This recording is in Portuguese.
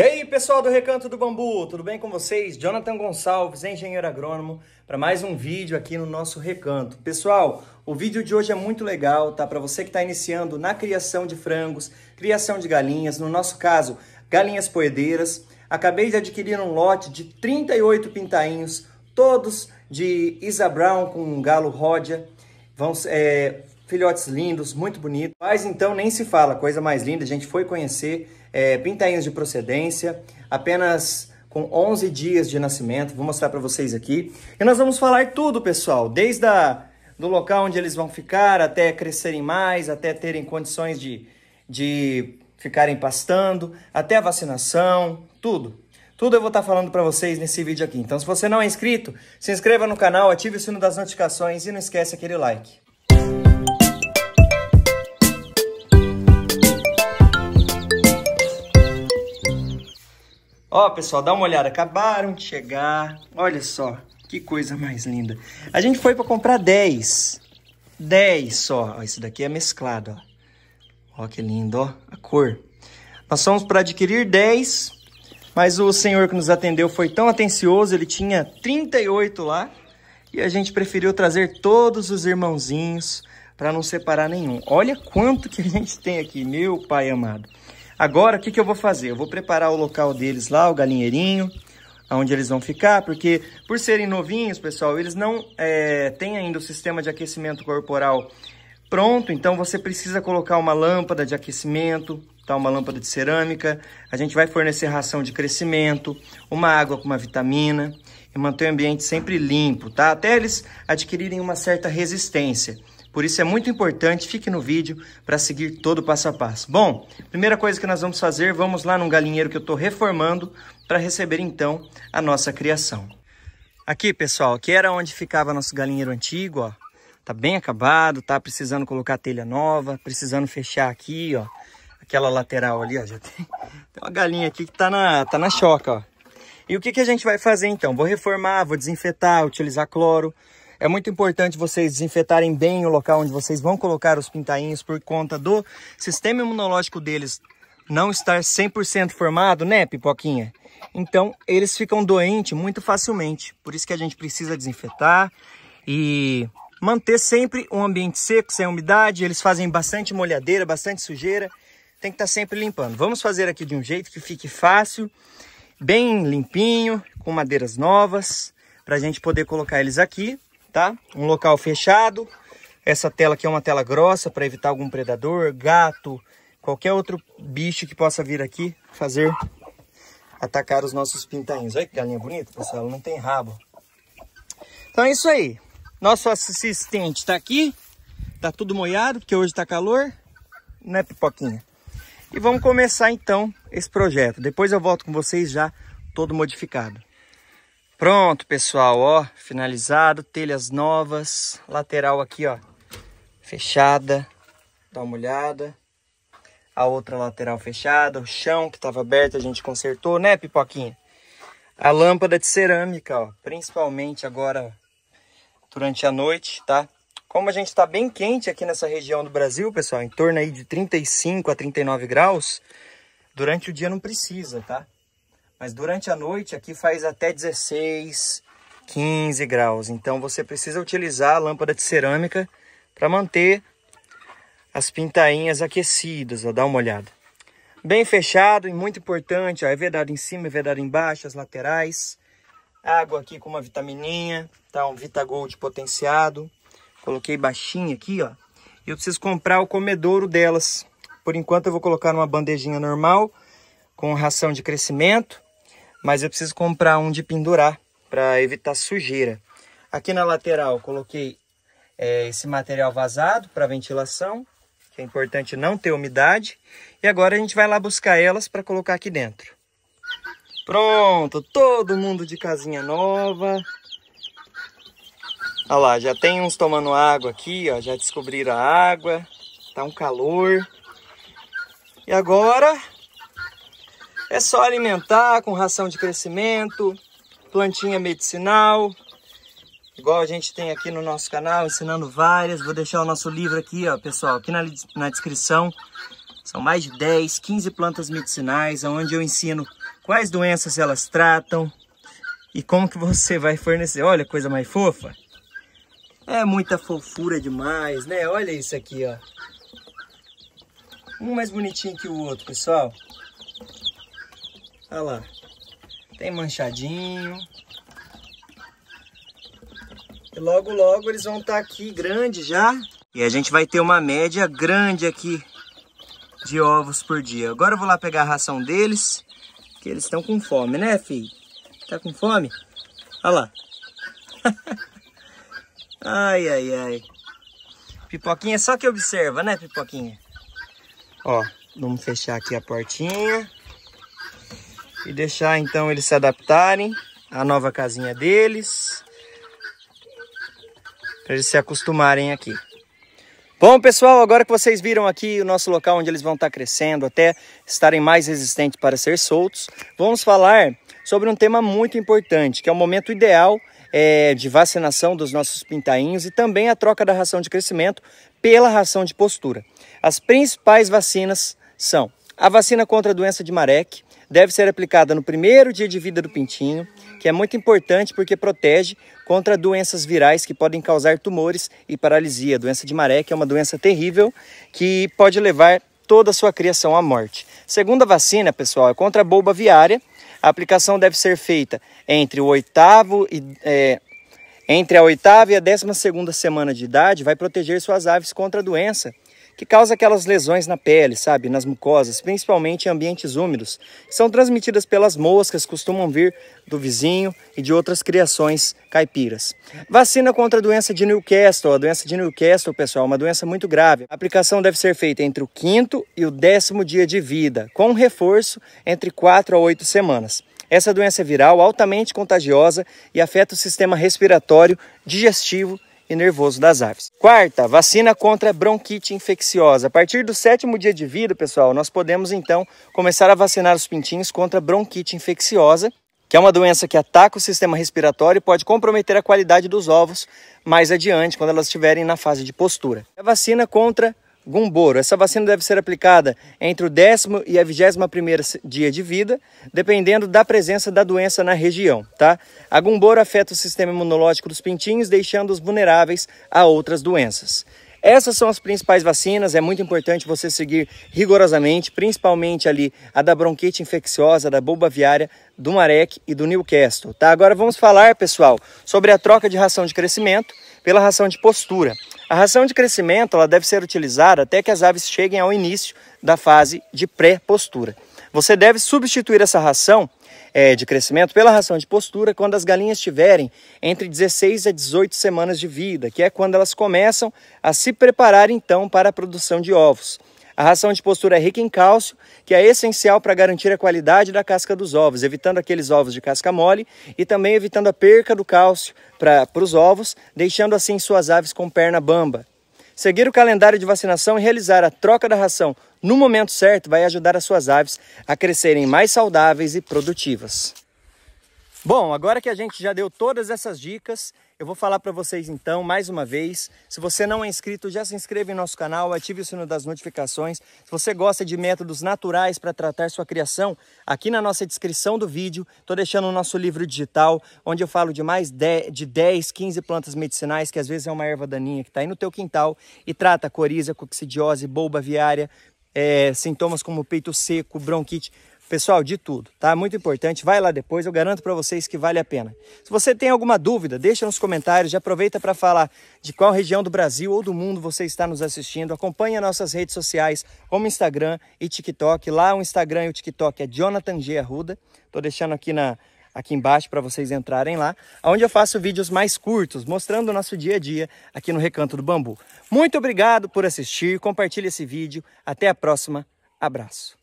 E aí, pessoal do Recanto do Bambu, tudo bem com vocês? Jonathan Gonçalves, engenheiro agrônomo, para mais um vídeo aqui no nosso Recanto. Pessoal, o vídeo de hoje é muito legal, tá? Para você que está iniciando na criação de frangos, criação de galinhas, no nosso caso, galinhas poedeiras. Acabei de adquirir um lote de 38 pintainhos, todos de Isa Brown com um galo ródia. Vão, é, filhotes lindos, muito bonitos. Mas então nem se fala, coisa mais linda, a gente foi conhecer é, pintainhos de procedência, apenas com 11 dias de nascimento, vou mostrar para vocês aqui. E nós vamos falar tudo, pessoal, desde a, do local onde eles vão ficar, até crescerem mais, até terem condições de, de ficarem pastando, até a vacinação, tudo. Tudo eu vou estar tá falando para vocês nesse vídeo aqui. Então, se você não é inscrito, se inscreva no canal, ative o sino das notificações e não esquece aquele like. Ó, pessoal, dá uma olhada. Acabaram de chegar. Olha só, que coisa mais linda. A gente foi para comprar 10. 10 só. Ó, esse daqui é mesclado, ó. Ó, que lindo, ó. A cor. Nós fomos para adquirir 10, mas o senhor que nos atendeu foi tão atencioso, ele tinha 38 lá, e a gente preferiu trazer todos os irmãozinhos para não separar nenhum. Olha quanto que a gente tem aqui, meu pai amado. Agora, o que, que eu vou fazer? Eu vou preparar o local deles lá, o galinheirinho, aonde eles vão ficar, porque por serem novinhos, pessoal, eles não é, têm ainda o sistema de aquecimento corporal pronto, então você precisa colocar uma lâmpada de aquecimento, tá? uma lâmpada de cerâmica, a gente vai fornecer ração de crescimento, uma água com uma vitamina, e manter o ambiente sempre limpo, tá? Até eles adquirirem uma certa resistência. Por isso é muito importante, fique no vídeo para seguir todo o passo a passo. Bom, primeira coisa que nós vamos fazer, vamos lá num galinheiro que eu estou reformando para receber então a nossa criação. Aqui, pessoal, que era onde ficava nosso galinheiro antigo, ó. Tá bem acabado, tá precisando colocar telha nova, precisando fechar aqui, ó. Aquela lateral ali, ó, já tem, tem uma galinha aqui que tá na, tá na choca, ó. E o que, que a gente vai fazer então? Vou reformar, vou desinfetar, utilizar cloro, é muito importante vocês desinfetarem bem o local onde vocês vão colocar os pintainhos por conta do sistema imunológico deles não estar 100% formado, né, pipoquinha? Então, eles ficam doentes muito facilmente. Por isso que a gente precisa desinfetar e manter sempre um ambiente seco, sem umidade. Eles fazem bastante molhadeira, bastante sujeira. Tem que estar tá sempre limpando. Vamos fazer aqui de um jeito que fique fácil, bem limpinho, com madeiras novas, para a gente poder colocar eles aqui tá? Um local fechado. Essa tela aqui é uma tela grossa para evitar algum predador, gato, qualquer outro bicho que possa vir aqui fazer atacar os nossos pintainhos. Olha que galinha bonita, pessoal, ela não tem rabo. Então é isso aí. Nosso assistente está aqui. Tá tudo molhado, porque hoje tá calor, né, pipoquinha? E vamos começar então esse projeto. Depois eu volto com vocês já todo modificado. Pronto, pessoal, ó, finalizado, telhas novas, lateral aqui, ó, fechada, dá uma olhada. A outra lateral fechada, o chão que estava aberto a gente consertou, né, Pipoquinha? A lâmpada de cerâmica, ó, principalmente agora durante a noite, tá? Como a gente está bem quente aqui nessa região do Brasil, pessoal, em torno aí de 35 a 39 graus, durante o dia não precisa, tá? Mas durante a noite aqui faz até 16, 15 graus. Então você precisa utilizar a lâmpada de cerâmica para manter as pintainhas aquecidas. Ó, dá uma olhada. Bem fechado e muito importante. Ó, é vedado em cima, é vedado embaixo, as laterais. Água aqui com uma vitamininha, tá? Um Vitagold potenciado. Coloquei baixinho aqui, ó. E eu preciso comprar o comedouro delas. Por enquanto eu vou colocar numa bandejinha normal com ração de crescimento mas eu preciso comprar um de pendurar para evitar sujeira. Aqui na lateral coloquei é, esse material vazado para ventilação, que é importante não ter umidade. E agora a gente vai lá buscar elas para colocar aqui dentro. Pronto, todo mundo de casinha nova. Olha lá, já tem uns tomando água aqui, ó, já descobriram a água. Tá um calor. E agora é só alimentar com ração de crescimento, plantinha medicinal, igual a gente tem aqui no nosso canal, ensinando várias. Vou deixar o nosso livro aqui, ó, pessoal, aqui na, na descrição. São mais de 10, 15 plantas medicinais, onde eu ensino quais doenças elas tratam e como que você vai fornecer. Olha, coisa mais fofa. É muita fofura demais, né? Olha isso aqui, ó. Um mais bonitinho que o outro, pessoal. Olha lá. Tem manchadinho. E logo, logo eles vão estar tá aqui grande já. E a gente vai ter uma média grande aqui de ovos por dia. Agora eu vou lá pegar a ração deles, que eles estão com fome, né, filho? Tá com fome? Olha lá. ai, ai, ai. Pipoquinha só que observa, né, Pipoquinha? Ó, vamos fechar aqui a portinha e deixar então eles se adaptarem à nova casinha deles, para eles se acostumarem aqui. Bom, pessoal, agora que vocês viram aqui o nosso local onde eles vão estar tá crescendo, até estarem mais resistentes para ser soltos, vamos falar sobre um tema muito importante, que é o momento ideal é, de vacinação dos nossos pintainhos e também a troca da ração de crescimento pela ração de postura. As principais vacinas são a vacina contra a doença de Marek, deve ser aplicada no primeiro dia de vida do pintinho, que é muito importante porque protege contra doenças virais que podem causar tumores e paralisia. A doença de maré, que é uma doença terrível, que pode levar toda a sua criação à morte. Segunda vacina, pessoal, é contra a boba viária. A aplicação deve ser feita entre o oitavo e... É, entre a oitava e a décima segunda semana de idade, vai proteger suas aves contra a doença que causa aquelas lesões na pele, sabe, nas mucosas, principalmente em ambientes úmidos, que são transmitidas pelas moscas, costumam vir do vizinho e de outras criações caipiras. Vacina contra a doença de Newcastle. A doença de Newcastle, pessoal, é uma doença muito grave. A aplicação deve ser feita entre o quinto e o décimo dia de vida, com um reforço entre 4 a 8 semanas. Essa doença é viral, altamente contagiosa e afeta o sistema respiratório, digestivo e nervoso das aves. Quarta, vacina contra bronquite infecciosa. A partir do sétimo dia de vida, pessoal, nós podemos então começar a vacinar os pintinhos contra bronquite infecciosa, que é uma doença que ataca o sistema respiratório e pode comprometer a qualidade dos ovos mais adiante, quando elas estiverem na fase de postura. A vacina contra gumboro. Essa vacina deve ser aplicada entre o décimo e a vigésima primeira dia de vida, dependendo da presença da doença na região, tá? A gumboro afeta o sistema imunológico dos pintinhos, deixando-os vulneráveis a outras doenças. Essas são as principais vacinas, é muito importante você seguir rigorosamente, principalmente ali a da bronquite infecciosa, da bulba viária, do Marek e do Newcastle, tá? Agora vamos falar, pessoal, sobre a troca de ração de crescimento pela ração de postura. A ração de crescimento ela deve ser utilizada até que as aves cheguem ao início da fase de pré-postura. Você deve substituir essa ração é, de crescimento pela ração de postura quando as galinhas tiverem entre 16 a 18 semanas de vida, que é quando elas começam a se preparar então para a produção de ovos. A ração de postura é rica em cálcio, que é essencial para garantir a qualidade da casca dos ovos, evitando aqueles ovos de casca mole e também evitando a perca do cálcio para os ovos, deixando assim suas aves com perna bamba. Seguir o calendário de vacinação e realizar a troca da ração no momento certo vai ajudar as suas aves a crescerem mais saudáveis e produtivas. Bom, agora que a gente já deu todas essas dicas, eu vou falar para vocês então, mais uma vez, se você não é inscrito, já se inscreva em nosso canal, ative o sino das notificações. Se você gosta de métodos naturais para tratar sua criação, aqui na nossa descrição do vídeo, estou deixando o nosso livro digital, onde eu falo de mais de, de 10, 15 plantas medicinais, que às vezes é uma erva daninha que está aí no teu quintal, e trata coriza, coxidiose, bulba viária, é, sintomas como peito seco, bronquite. Pessoal, de tudo, tá? Muito importante. Vai lá depois, eu garanto para vocês que vale a pena. Se você tem alguma dúvida, deixa nos comentários. Já aproveita para falar de qual região do Brasil ou do mundo você está nos assistindo. Acompanhe nossas redes sociais, como Instagram e TikTok. Lá o Instagram e o TikTok é Jonathan G. Arruda. Tô deixando aqui na aqui embaixo para vocês entrarem lá, onde eu faço vídeos mais curtos, mostrando o nosso dia a dia aqui no Recanto do Bambu. Muito obrigado por assistir, compartilhe esse vídeo. Até a próxima. Abraço.